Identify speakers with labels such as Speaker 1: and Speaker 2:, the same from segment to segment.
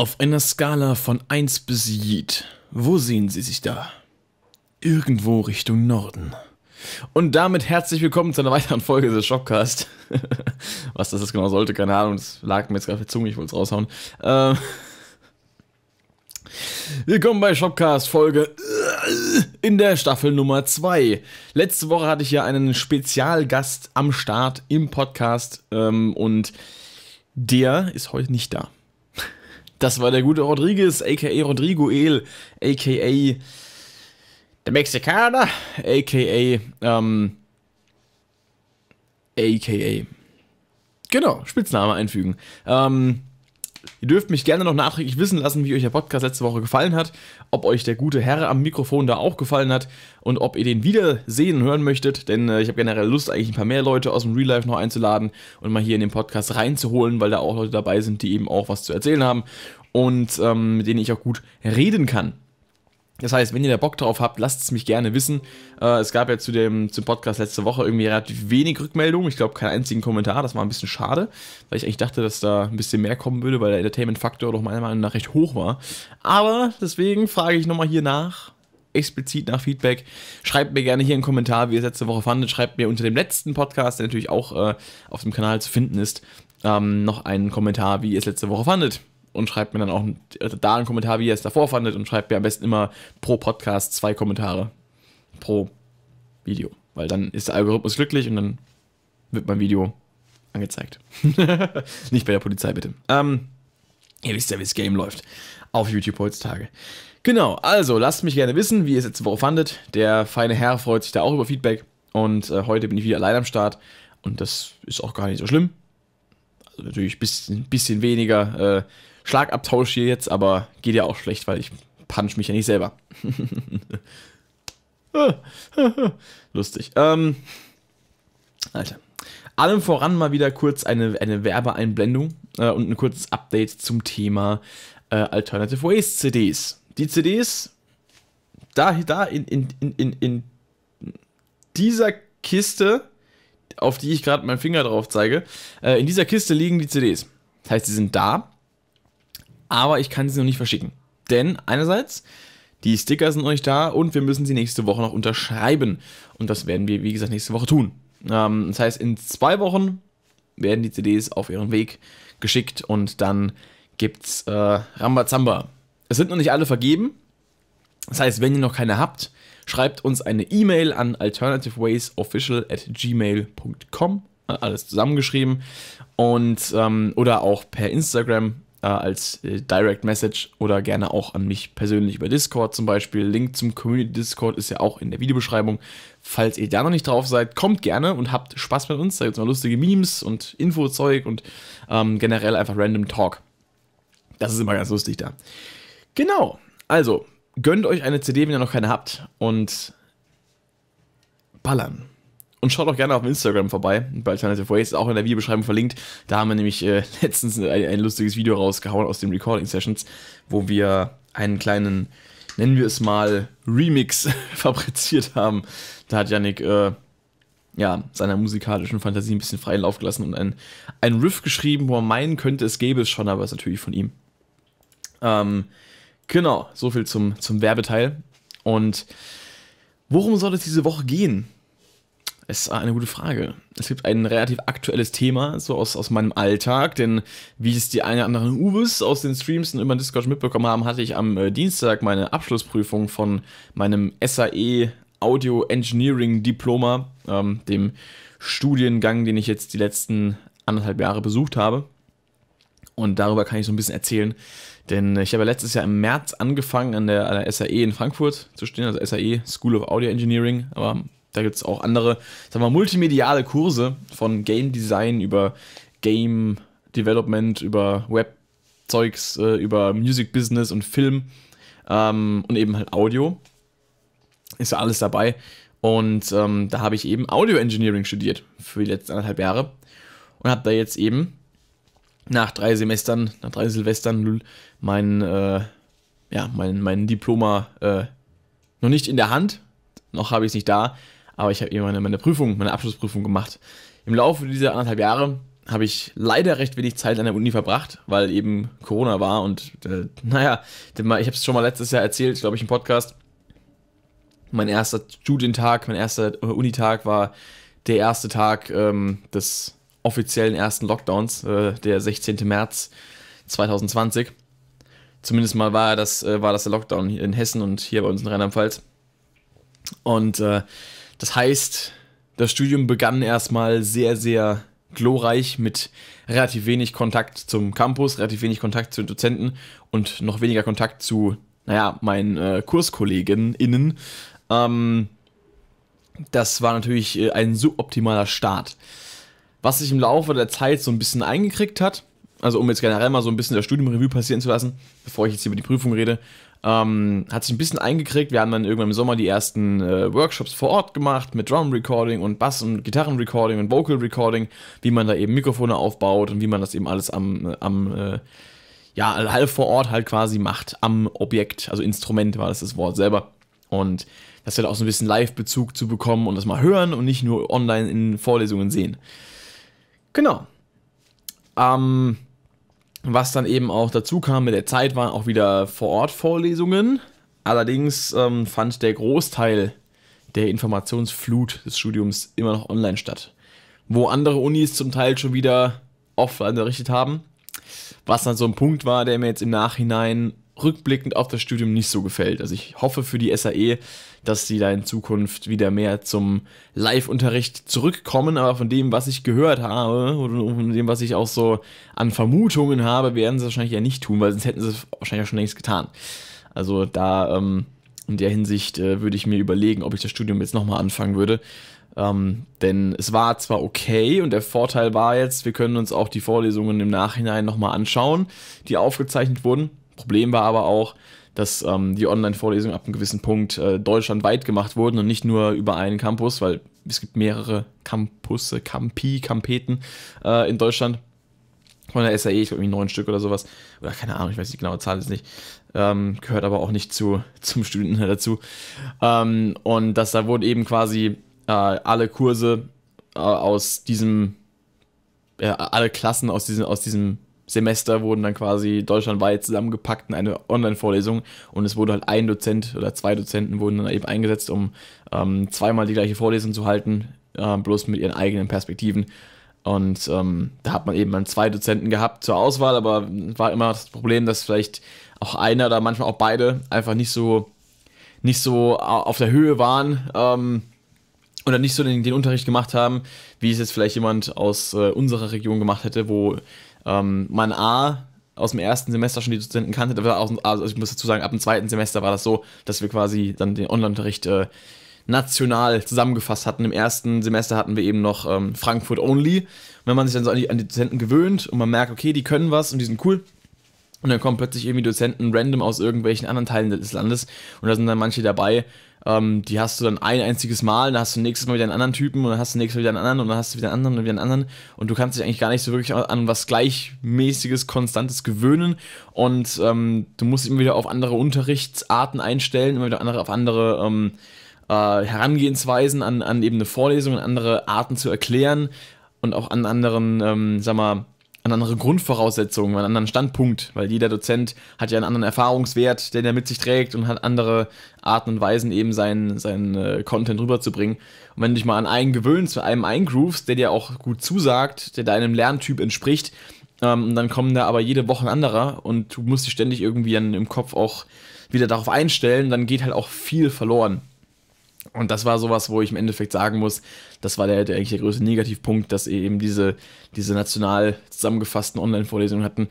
Speaker 1: Auf einer Skala von 1 bis Yid, wo sehen Sie sich da? Irgendwo Richtung Norden. Und damit herzlich willkommen zu einer weiteren Folge des Shopcast. Was das jetzt genau sollte, keine Ahnung, das lag mir jetzt gerade auf der Zunge, ich wollte es raushauen. Ähm willkommen bei Shopcast Folge äh, in der Staffel Nummer 2. Letzte Woche hatte ich ja einen Spezialgast am Start im Podcast ähm, und der ist heute nicht da. Das war der gute Rodriguez, a.k.a. Rodrigo El, a.k.a. der Mexikaner, a.k.a. Ähm, a.k.a. Genau, Spitzname einfügen. Ähm, Ihr dürft mich gerne noch nachträglich wissen lassen, wie euch der Podcast letzte Woche gefallen hat, ob euch der gute Herr am Mikrofon da auch gefallen hat und ob ihr den wiedersehen und hören möchtet, denn äh, ich habe generell Lust, eigentlich ein paar mehr Leute aus dem Real Life noch einzuladen und mal hier in den Podcast reinzuholen, weil da auch Leute dabei sind, die eben auch was zu erzählen haben und ähm, mit denen ich auch gut reden kann. Das heißt, wenn ihr da Bock drauf habt, lasst es mich gerne wissen. Äh, es gab ja zu dem, zum Podcast letzte Woche irgendwie relativ wenig Rückmeldungen. Ich glaube, keinen einzigen Kommentar. Das war ein bisschen schade, weil ich eigentlich dachte, dass da ein bisschen mehr kommen würde, weil der Entertainment-Faktor doch meiner Meinung nach recht hoch war. Aber deswegen frage ich nochmal hier nach, explizit nach Feedback. Schreibt mir gerne hier einen Kommentar, wie ihr es letzte Woche fandet. Schreibt mir unter dem letzten Podcast, der natürlich auch äh, auf dem Kanal zu finden ist, ähm, noch einen Kommentar, wie ihr es letzte Woche fandet und schreibt mir dann auch äh, da einen Kommentar, wie ihr es davor fandet und schreibt mir am besten immer pro Podcast zwei Kommentare pro Video, weil dann ist der Algorithmus glücklich und dann wird mein Video angezeigt. Nicht bei der Polizei bitte. Ähm, ihr wisst ja, wie das Game läuft auf YouTube heutzutage. Genau, also lasst mich gerne wissen, wie ihr es jetzt Woche fandet. Der feine Herr freut sich da auch über Feedback und äh, heute bin ich wieder allein am Start und das ist auch gar nicht so schlimm Also natürlich ein bisschen, bisschen weniger äh, Schlagabtausch hier jetzt, aber geht ja auch schlecht, weil ich punch mich ja nicht selber. Lustig. Ähm, Alter. Allem voran mal wieder kurz eine, eine Werbeeinblendung äh, und ein kurzes Update zum Thema äh, Alternative Ways CDs. Die CDs, da, da in, in, in, in dieser Kiste, auf die ich gerade meinen Finger drauf zeige, äh, in dieser Kiste liegen die CDs. Das heißt, sie sind da aber ich kann sie noch nicht verschicken. Denn einerseits, die Sticker sind noch nicht da und wir müssen sie nächste Woche noch unterschreiben. Und das werden wir, wie gesagt, nächste Woche tun. Ähm, das heißt, in zwei Wochen werden die CDs auf ihren Weg geschickt und dann gibt's äh, Rambazamba. Es sind noch nicht alle vergeben. Das heißt, wenn ihr noch keine habt, schreibt uns eine E-Mail an alternativewaysofficial@gmail.com, Alles zusammengeschrieben. Und, ähm, oder auch per Instagram äh, als äh, Direct Message oder gerne auch an mich persönlich über Discord zum Beispiel. Link zum Community Discord ist ja auch in der Videobeschreibung. Falls ihr da noch nicht drauf seid, kommt gerne und habt Spaß mit uns. Da gibt es mal lustige Memes und Infozeug und ähm, generell einfach Random Talk. Das ist immer ganz lustig da. Genau, also gönnt euch eine CD, wenn ihr noch keine habt und ballern. Und schaut auch gerne auf Instagram vorbei, bei Alternative Ways, auch in der Videobeschreibung verlinkt. Da haben wir nämlich äh, letztens ein, ein, lustiges Video rausgehauen aus den Recording Sessions, wo wir einen kleinen, nennen wir es mal, Remix fabriziert haben. Da hat Yannick äh, ja, seiner musikalischen Fantasie ein bisschen freien Lauf gelassen und einen, einen Riff geschrieben, wo er meinen könnte, es gäbe es schon, aber es ist natürlich von ihm. Ähm, genau, soviel zum, zum Werbeteil. Und worum soll es diese Woche gehen? Es ist eine gute Frage. Es gibt ein relativ aktuelles Thema, so aus, aus meinem Alltag, denn wie es die eine oder anderen Ubis aus den Streams und über den Discord mitbekommen haben, hatte ich am äh, Dienstag meine Abschlussprüfung von meinem SAE Audio Engineering Diploma, ähm, dem Studiengang, den ich jetzt die letzten anderthalb Jahre besucht habe. Und darüber kann ich so ein bisschen erzählen, denn ich habe letztes Jahr im März angefangen, an der, an der SAE in Frankfurt zu stehen, also SAE School of Audio Engineering, aber da gibt es auch andere, sagen wir, multimediale Kurse von Game Design über Game Development, über Webzeugs, äh, über Music Business und Film ähm, und eben halt Audio. Ist ja alles dabei. Und ähm, da habe ich eben Audio Engineering studiert für die letzten anderthalb Jahre und habe da jetzt eben nach drei Semestern, nach drei Silvestern mein, äh, ja, mein, mein Diploma äh, noch nicht in der Hand, noch habe ich es nicht da, aber ich habe eben meine, meine Prüfung, meine Abschlussprüfung gemacht. Im Laufe dieser anderthalb Jahre habe ich leider recht wenig Zeit an der Uni verbracht, weil eben Corona war und äh, naja, ich habe es schon mal letztes Jahr erzählt, glaube ich, im Podcast. Mein erster Studientag, mein erster äh, Unitag war der erste Tag ähm, des offiziellen ersten Lockdowns, äh, der 16. März 2020. Zumindest mal war das, äh, war das der Lockdown in Hessen und hier bei uns in Rheinland-Pfalz. Und äh, das heißt, das Studium begann erstmal sehr, sehr glorreich mit relativ wenig Kontakt zum Campus, relativ wenig Kontakt zu den Dozenten und noch weniger Kontakt zu, naja, meinen äh, KurskollegInnen. Ähm, das war natürlich äh, ein suboptimaler Start. Was sich im Laufe der Zeit so ein bisschen eingekriegt hat, also um jetzt generell mal so ein bisschen das Studiumrevue passieren zu lassen, bevor ich jetzt über die Prüfung rede, ähm, hat sich ein bisschen eingekriegt. Wir haben dann irgendwann im Sommer die ersten äh, Workshops vor Ort gemacht mit Drum Recording und Bass und Gitarren Recording und Vocal Recording, wie man da eben Mikrofone aufbaut und wie man das eben alles am, am äh, ja, halb vor Ort halt quasi macht, am Objekt, also Instrument war das das Wort selber. Und das halt auch so ein bisschen Live-Bezug zu bekommen und das mal hören und nicht nur online in Vorlesungen sehen. Genau. Ähm, was dann eben auch dazu kam mit der Zeit, waren auch wieder vor Ort Vorlesungen. Allerdings ähm, fand der Großteil der Informationsflut des Studiums immer noch online statt. Wo andere Unis zum Teil schon wieder offline unterrichtet haben. Was dann so ein Punkt war, der mir jetzt im Nachhinein rückblickend auf das Studium nicht so gefällt. Also ich hoffe für die SAE, dass sie da in Zukunft wieder mehr zum Live-Unterricht zurückkommen. Aber von dem, was ich gehört habe oder von dem, was ich auch so an Vermutungen habe, werden sie wahrscheinlich ja nicht tun, weil sonst hätten sie es wahrscheinlich auch schon längst getan. Also da ähm, in der Hinsicht äh, würde ich mir überlegen, ob ich das Studium jetzt nochmal anfangen würde. Ähm, denn es war zwar okay und der Vorteil war jetzt, wir können uns auch die Vorlesungen im Nachhinein nochmal anschauen, die aufgezeichnet wurden. Problem war aber auch, dass ähm, die Online-Vorlesungen ab einem gewissen Punkt äh, deutschlandweit gemacht wurden und nicht nur über einen Campus, weil es gibt mehrere Campusse, Campi, Campeten äh, in Deutschland. Von der SAE, ich glaube, neun Stück oder sowas. Oder keine Ahnung, ich weiß die genaue Zahl jetzt nicht. Ähm, gehört aber auch nicht zu, zum Studenten dazu. Ähm, und dass da wurden eben quasi äh, alle Kurse äh, aus diesem, alle Klassen aus diesem, aus diesem Semester wurden dann quasi deutschlandweit zusammengepackt in eine Online-Vorlesung und es wurde halt ein Dozent oder zwei Dozenten wurden dann eben eingesetzt, um ähm, zweimal die gleiche Vorlesung zu halten, äh, bloß mit ihren eigenen Perspektiven. Und ähm, da hat man eben dann zwei Dozenten gehabt zur Auswahl, aber war immer das Problem, dass vielleicht auch einer oder manchmal auch beide einfach nicht so, nicht so äh, auf der Höhe waren. Ähm, oder nicht so den, den, Unterricht gemacht haben, wie es jetzt vielleicht jemand aus äh, unserer Region gemacht hätte, wo ähm, man A aus dem ersten Semester schon die Dozenten kannte, also ich muss dazu sagen, ab dem zweiten Semester war das so, dass wir quasi dann den Online-Unterricht äh, national zusammengefasst hatten. Im ersten Semester hatten wir eben noch ähm, Frankfurt Only. Und wenn man sich dann so an die, an die, Dozenten gewöhnt und man merkt, okay, die können was und die sind cool. Und dann kommen plötzlich irgendwie Dozenten random aus irgendwelchen anderen Teilen des Landes und da sind dann manche dabei, ähm, die hast du dann ein einziges Mal, dann hast du nächstes Mal wieder einen anderen Typen und dann hast du nächstes Mal wieder einen anderen und dann hast du wieder einen anderen und wieder einen anderen und du kannst dich eigentlich gar nicht so wirklich an was gleichmäßiges, konstantes gewöhnen und ähm, du musst immer wieder auf andere Unterrichtsarten einstellen, immer wieder auf andere ähm, äh, Herangehensweisen an, an eben eine Vorlesung, andere Arten zu erklären und auch an anderen, ähm, sag mal, an andere Grundvoraussetzungen, einen anderen Standpunkt, weil jeder Dozent hat ja einen anderen Erfahrungswert, den er mit sich trägt und hat andere Arten und Weisen, eben seinen, seinen äh, Content rüberzubringen. Und wenn du dich mal an einen gewöhnst, an einem eingroovst, der dir auch gut zusagt, der deinem Lerntyp entspricht, ähm, dann kommen da aber jede Woche ein anderer und du musst dich ständig irgendwie an, im Kopf auch wieder darauf einstellen, dann geht halt auch viel verloren. Und das war sowas, wo ich im Endeffekt sagen muss, das war der, der eigentlich der größte Negativpunkt, dass eben diese, diese national zusammengefassten Online-Vorlesungen hatten.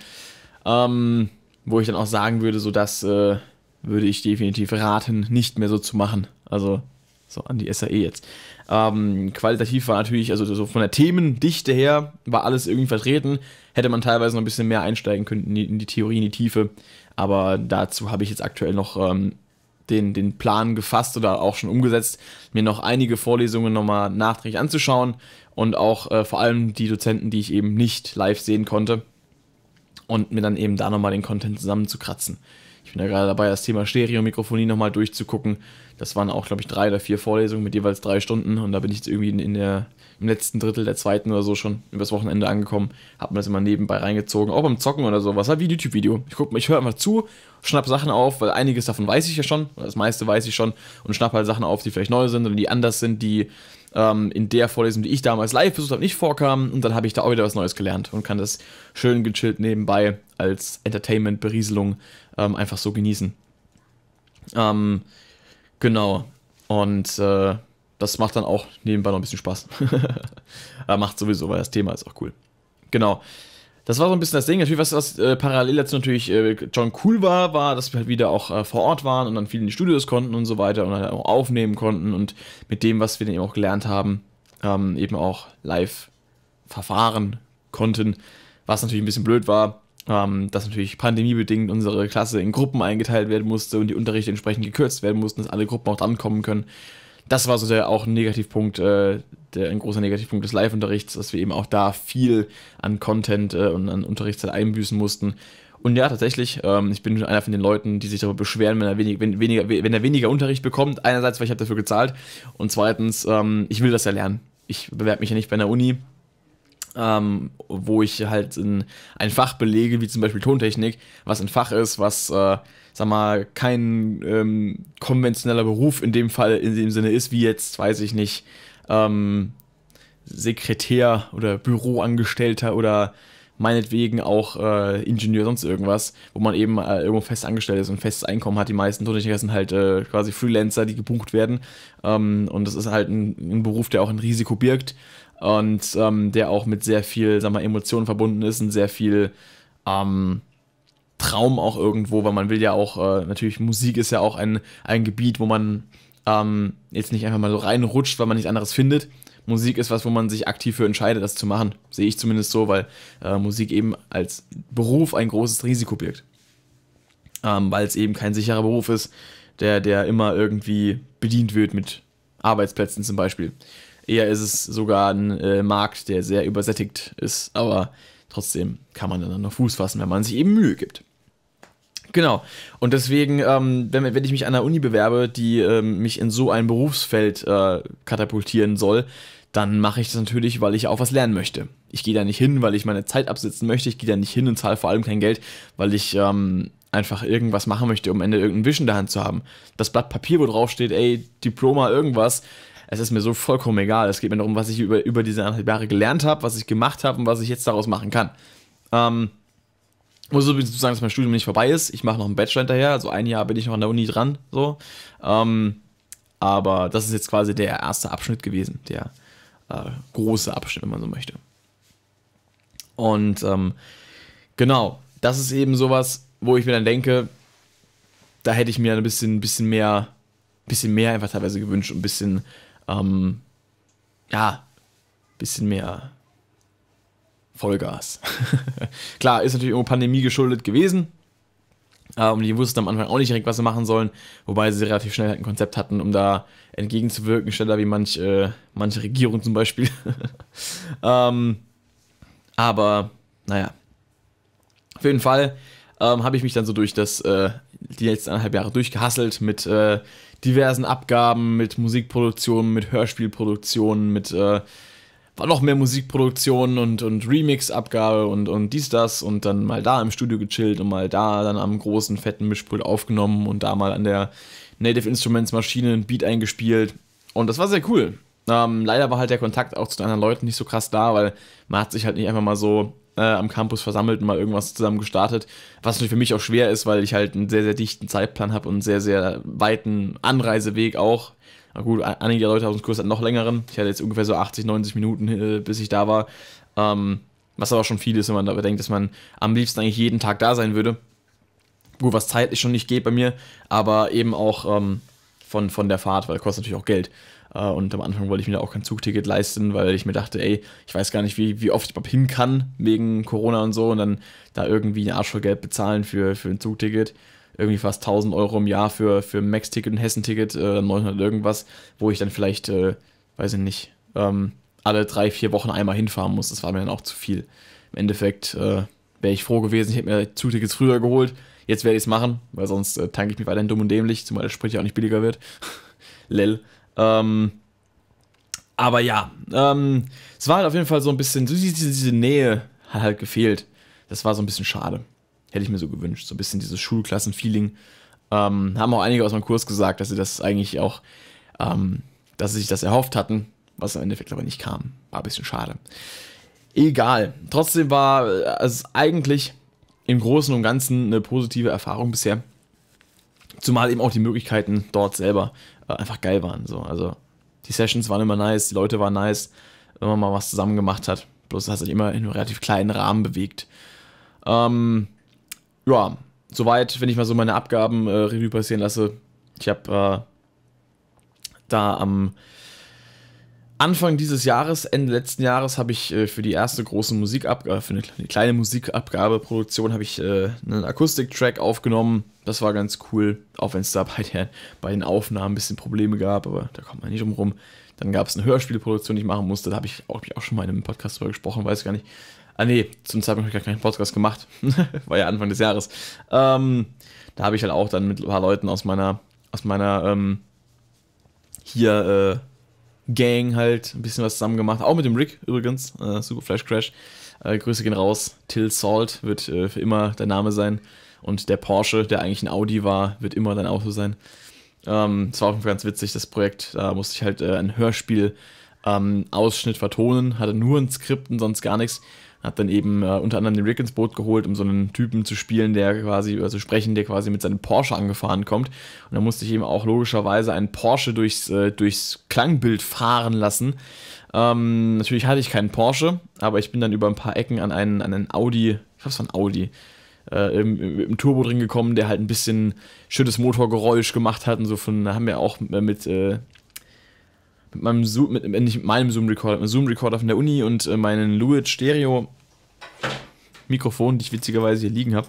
Speaker 1: Ähm, wo ich dann auch sagen würde, so das äh, würde ich definitiv raten, nicht mehr so zu machen. Also so an die SAE jetzt. Ähm, qualitativ war natürlich, also so von der Themendichte her, war alles irgendwie vertreten. Hätte man teilweise noch ein bisschen mehr einsteigen können in die, in die Theorie, in die Tiefe. Aber dazu habe ich jetzt aktuell noch ähm, den, den Plan gefasst oder auch schon umgesetzt, mir noch einige Vorlesungen nochmal nachträglich anzuschauen und auch äh, vor allem die Dozenten, die ich eben nicht live sehen konnte und mir dann eben da nochmal den Content zusammenzukratzen. Ich bin ja gerade dabei, das Thema Stereomikrofonie nochmal durchzugucken. Das waren auch, glaube ich, drei oder vier Vorlesungen mit jeweils drei Stunden und da bin ich jetzt irgendwie in, in der im letzten Drittel der zweiten oder so schon übers Wochenende angekommen, Hat man das immer nebenbei reingezogen, auch beim Zocken oder so, was halt wie YouTube-Video. Ich gucke mal, ich höre einfach zu, schnapp Sachen auf, weil einiges davon weiß ich ja schon, das meiste weiß ich schon und schnapp halt Sachen auf, die vielleicht neu sind oder die anders sind, die ähm, in der Vorlesung, die ich damals live versucht habe, nicht vorkamen und dann habe ich da auch wieder was Neues gelernt und kann das schön gechillt nebenbei als Entertainment-Berieselung ähm, einfach so genießen. Ähm, genau. Und äh, das macht dann auch nebenbei noch ein bisschen Spaß. Aber macht sowieso, weil das Thema ist auch cool. Genau. Das war so ein bisschen das Ding. Natürlich, was, was äh, parallel dazu natürlich äh, cool war, war, dass wir halt wieder auch äh, vor Ort waren und dann viel in die Studios konnten und so weiter und dann auch aufnehmen konnten und mit dem, was wir dann eben auch gelernt haben, ähm, eben auch live verfahren konnten. Was natürlich ein bisschen blöd war, ähm, dass natürlich pandemiebedingt unsere Klasse in Gruppen eingeteilt werden musste und die Unterrichte entsprechend gekürzt werden mussten, dass alle Gruppen auch drankommen können das war so der auch ein Negativpunkt, äh, der, ein großer Negativpunkt des Live-Unterrichts, dass wir eben auch da viel an Content äh, und an Unterrichtszeit einbüßen mussten. Und ja, tatsächlich, ähm, ich bin einer von den Leuten, die sich darüber beschweren, wenn er, wenig, wenn, weniger, wenn er weniger Unterricht bekommt. Einerseits, weil ich habe dafür gezahlt und zweitens, ähm, ich will das ja lernen. Ich bewerbe mich ja nicht bei einer Uni, ähm, wo ich halt ein Fach belege, wie zum Beispiel Tontechnik, was ein Fach ist, was... Äh, sag mal, kein ähm, konventioneller Beruf in dem Fall, in dem Sinne ist, wie jetzt, weiß ich nicht, ähm, Sekretär oder Büroangestellter oder meinetwegen auch äh, Ingenieur, sonst irgendwas, wo man eben äh, irgendwo fest angestellt ist und festes Einkommen hat. Die meisten Tontechniker sind halt äh, quasi Freelancer, die gebucht werden. Ähm, und das ist halt ein, ein, Beruf, der auch ein Risiko birgt und ähm, der auch mit sehr viel, sag mal, Emotionen verbunden ist und sehr viel ähm, Traum auch irgendwo, weil man will ja auch, äh, natürlich Musik ist ja auch ein, ein Gebiet, wo man ähm, jetzt nicht einfach mal so reinrutscht, weil man nichts anderes findet. Musik ist was, wo man sich aktiv für entscheidet, das zu machen. Sehe ich zumindest so, weil äh, Musik eben als Beruf ein großes Risiko birgt. Ähm, weil es eben kein sicherer Beruf ist, der, der immer irgendwie bedient wird mit Arbeitsplätzen zum Beispiel. Eher ist es sogar ein äh, Markt, der sehr übersättigt ist, aber trotzdem kann man dann noch Fuß fassen, wenn man sich eben Mühe gibt. Genau. Und deswegen, ähm, wenn, wenn, ich mich an der Uni bewerbe, die ähm, mich in so ein Berufsfeld äh, katapultieren soll, dann mache ich das natürlich, weil ich auch was lernen möchte. Ich gehe da nicht hin, weil ich meine Zeit absitzen möchte. Ich gehe da nicht hin und zahle vor allem kein Geld, weil ich ähm, einfach irgendwas machen möchte, um am Ende irgendeinen Vision in der Hand zu haben. Das Blatt Papier, wo drauf steht, ey, Diploma, irgendwas, es ist mir so vollkommen egal. Es geht mir darum, was ich über, über diese anderthalb Jahre gelernt habe, was ich gemacht habe und was ich jetzt daraus machen kann. Ähm, muss übrigens sagen, dass mein Studium nicht vorbei ist. Ich mache noch einen Bachelor hinterher, also ein Jahr bin ich noch an der Uni dran. So. Ähm, aber das ist jetzt quasi der erste Abschnitt gewesen, der äh, große Abschnitt, wenn man so möchte. Und ähm, genau, das ist eben sowas, wo ich mir dann denke, da hätte ich mir ein bisschen, bisschen mehr, bisschen mehr einfach teilweise gewünscht, und ein bisschen, ähm, ja, bisschen mehr Vollgas. Klar, ist natürlich irgendwo Pandemie geschuldet gewesen. Ähm, und die wussten am Anfang auch nicht direkt, was sie machen sollen, wobei sie relativ schnell halt ein Konzept hatten, um da entgegenzuwirken, schneller wie manch, äh, manche Regierung zum Beispiel. ähm, aber, naja. Auf jeden Fall ähm, habe ich mich dann so durch das, äh, die letzten anderthalb Jahre durchgehasselt mit äh, diversen Abgaben, mit Musikproduktionen, mit Hörspielproduktionen, mit äh, war noch mehr Musikproduktion und, und Remix-Abgabe und, und dies, das und dann mal da im Studio gechillt und mal da dann am großen, fetten Mischpult aufgenommen und da mal an der Native Instruments Maschine ein Beat eingespielt. Und das war sehr cool. Ähm, leider war halt der Kontakt auch zu den anderen Leuten nicht so krass da, weil man hat sich halt nicht einfach mal so äh, am Campus versammelt und mal irgendwas zusammen gestartet. Was natürlich für mich auch schwer ist, weil ich halt einen sehr, sehr dichten Zeitplan habe und einen sehr, sehr weiten Anreiseweg auch na gut, einige Leute haben dem Kurs hatten noch längeren. Ich hatte jetzt ungefähr so 80, 90 Minuten, äh, bis ich da war. Ähm, was aber schon viel ist, wenn man da denkt, dass man am liebsten eigentlich jeden Tag da sein würde. Gut, was zeitlich schon nicht geht bei mir, aber eben auch ähm, von, von der Fahrt, weil kostet natürlich auch Geld. Äh, und am Anfang wollte ich mir da auch kein Zugticket leisten, weil ich mir dachte, ey, ich weiß gar nicht, wie, wie oft ich überhaupt hin kann wegen Corona und so und dann da irgendwie eine Arsch voll Geld bezahlen für, für ein Zugticket irgendwie fast 1000 Euro im Jahr für, für Max-Ticket und Hessenticket, äh, 900 irgendwas, wo ich dann vielleicht, äh, weiß ich nicht, ähm, alle drei, vier Wochen einmal hinfahren muss. Das war mir dann auch zu viel. Im Endeffekt äh, wäre ich froh gewesen, ich hätte mir Zutickets früher geholt. Jetzt werde ich es machen, weil sonst äh, tanke ich mich weiterhin dumm und dämlich, zumal der Sprit ja auch nicht billiger wird. Lell. Ähm, aber ja, ähm, es war halt auf jeden Fall so ein bisschen, diese, diese Nähe hat halt gefehlt. Das war so ein bisschen schade. Hätte ich mir so gewünscht. So ein bisschen dieses Schulklassen-Feeling. Ähm, haben auch einige aus meinem Kurs gesagt, dass sie das eigentlich auch, ähm, dass sie sich das erhofft hatten, was im Endeffekt aber nicht kam. War ein bisschen schade. Egal. Trotzdem war es eigentlich im Großen und Ganzen eine positive Erfahrung bisher. Zumal eben auch die Möglichkeiten dort selber äh, einfach geil waren. So. Also die Sessions waren immer nice, die Leute waren nice, wenn man mal was zusammen gemacht hat. Bloß hast du dich immer in einem relativ kleinen Rahmen bewegt. Ähm, ja, soweit, wenn ich mal so meine Abgaben äh, Review passieren lasse. Ich habe äh, da am Anfang dieses Jahres, Ende letzten Jahres, habe ich äh, für die erste große Musikabgabe, äh, für eine kleine Musikabgabeproduktion, habe ich äh, einen Akustiktrack aufgenommen. Das war ganz cool, auch wenn es da bei, der, bei den Aufnahmen ein bisschen Probleme gab, aber da kommt man nicht drum rum. Dann gab es eine Hörspielproduktion, die ich machen musste. Da habe ich, hab ich, auch schon mal in einem Podcast drüber gesprochen, weiß gar nicht. Ah nee, zum Zeitpunkt habe ich gar keinen Podcast gemacht. War ja Anfang des Jahres. Ähm, da habe ich halt auch dann mit ein paar Leuten aus meiner, aus meiner ähm, hier äh, Gang halt ein bisschen was zusammen gemacht. Auch mit dem Rick übrigens, äh, Super Flash Crash. Äh, Grüße gehen raus. Till Salt wird äh, für immer der Name sein. Und der Porsche, der eigentlich ein Audi war, wird immer dein Auto sein. Es ähm, war auch ganz witzig, das Projekt. Da musste ich halt äh, ein Hörspiel ähm, Ausschnitt vertonen, hatte nur ein Skript und sonst gar nichts. Hat dann eben äh, unter anderem den Rick ins Boot geholt, um so einen Typen zu spielen, der quasi, oder also zu sprechen, der quasi mit seinem Porsche angefahren kommt. Und da musste ich eben auch logischerweise einen Porsche durchs, äh, durchs Klangbild fahren lassen. Ähm, natürlich hatte ich keinen Porsche, aber ich bin dann über ein paar Ecken an einen, an einen Audi, ich glaube es war ein Audi, äh, im, im, Turbo drin gekommen, der halt ein bisschen schönes Motorgeräusch gemacht hat und so von, haben wir auch äh, mit, äh, mit meinem Zoom, mit, äh, nicht mit meinem Zoom-Recorder, mit meinem Zoom-Recorder von der Uni und äh, meinen Lewitt Stereo Mikrofon, die ich witzigerweise hier liegen habe,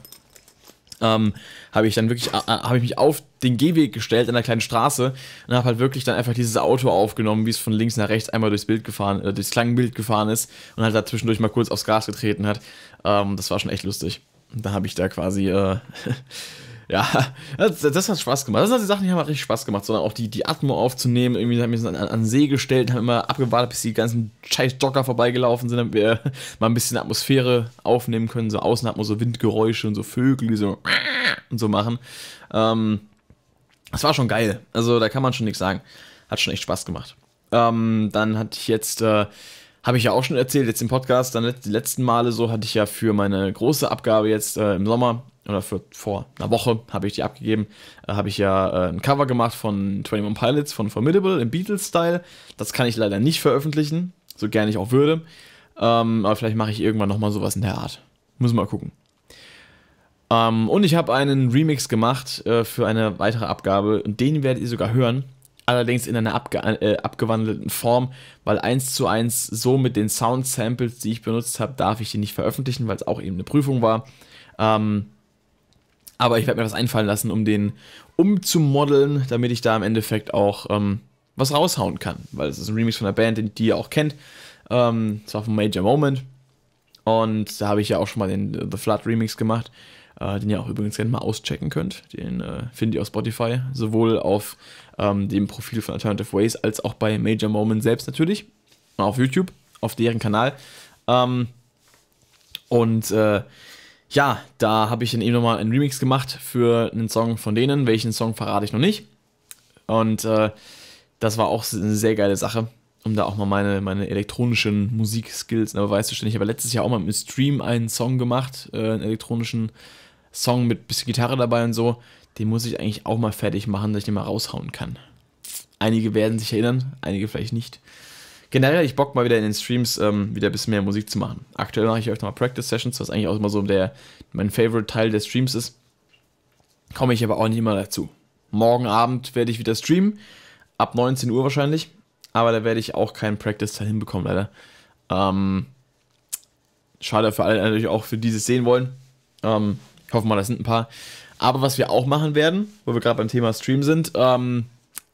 Speaker 1: ähm, habe ich dann wirklich, äh, äh habe ich mich auf den Gehweg gestellt in der kleinen Straße und habe halt wirklich dann einfach dieses Auto aufgenommen, wie es von links nach rechts einmal durchs Bild gefahren, äh, durchs Klangbild gefahren ist und halt da zwischendurch mal kurz aufs Gas getreten hat. Ähm, das war schon echt lustig. Und da habe ich da quasi äh, Ja, das, das, hat Spaß gemacht. Das sind die Sachen, die haben richtig Spaß gemacht, sondern auch die, die Atmo aufzunehmen. Irgendwie haben wir an, an See gestellt, haben immer abgewartet, bis die ganzen scheiß Jogger vorbeigelaufen sind, damit wir mal ein bisschen Atmosphäre aufnehmen können. So Außenatmos, so Windgeräusche und so Vögel, die so und so machen. Ähm, das war schon geil. Also da kann man schon nichts sagen. Hat schon echt Spaß gemacht. Ähm, dann hatte ich jetzt, äh, habe ich ja auch schon erzählt, jetzt im Podcast, dann die letzten Male so hatte ich ja für meine große Abgabe jetzt äh, im Sommer oder für, vor einer Woche habe ich die abgegeben, äh, habe ich ja äh, ein Cover gemacht von 21 Pilots von Formidable im Beatles-Style. Das kann ich leider nicht veröffentlichen, so gerne ich auch würde. Ähm, aber vielleicht mache ich irgendwann nochmal sowas in der Art. Müssen wir mal gucken. Ähm, und ich habe einen Remix gemacht äh, für eine weitere Abgabe und den werdet ihr sogar hören. Allerdings in einer abge äh, abgewandelten Form, weil eins zu eins so mit den Sound-Samples, die ich benutzt habe, darf ich die nicht veröffentlichen, weil es auch eben eine Prüfung war. Ähm, aber ich werde mir was einfallen lassen, um den umzumodeln, damit ich da im Endeffekt auch ähm, was raushauen kann. Weil es ist ein Remix von einer Band, die ihr auch kennt. Ähm, zwar von Major Moment. Und da habe ich ja auch schon mal den äh, The Flood Remix gemacht, äh, den ihr auch übrigens gerne mal auschecken könnt. Den äh, findet ihr auf Spotify, sowohl auf ähm, dem Profil von Alternative Ways als auch bei Major Moment selbst natürlich. Auf YouTube, auf deren Kanal. Ähm, und äh, ja, da habe ich dann eben nochmal einen Remix gemacht für einen Song von denen. Welchen Song verrate ich noch nicht. Und äh, das war auch eine sehr geile Sache, um da auch mal meine, meine elektronischen Musikskills aber ne, weißt du schon, ich habe letztes Jahr auch mal im Stream einen Song gemacht, äh, einen elektronischen Song mit bisschen Gitarre dabei und so. Den muss ich eigentlich auch mal fertig machen, dass ich den mal raushauen kann. Einige werden sich erinnern, einige vielleicht nicht generell hätte ich Bock, mal wieder in den Streams ähm, wieder ein bisschen mehr Musik zu machen. Aktuell mache ich euch nochmal Practice Sessions, was eigentlich auch immer so der, mein Favorite-Teil der Streams ist. Komme ich aber auch nicht immer dazu. Morgen Abend werde ich wieder streamen, ab 19 Uhr wahrscheinlich. Aber da werde ich auch keinen Practice-Teil hinbekommen, leider. Ähm, schade für alle die natürlich auch, für dieses sehen wollen. Ähm, ich hoffe mal, das sind ein paar. Aber was wir auch machen werden, wo wir gerade beim Thema Stream sind, ähm,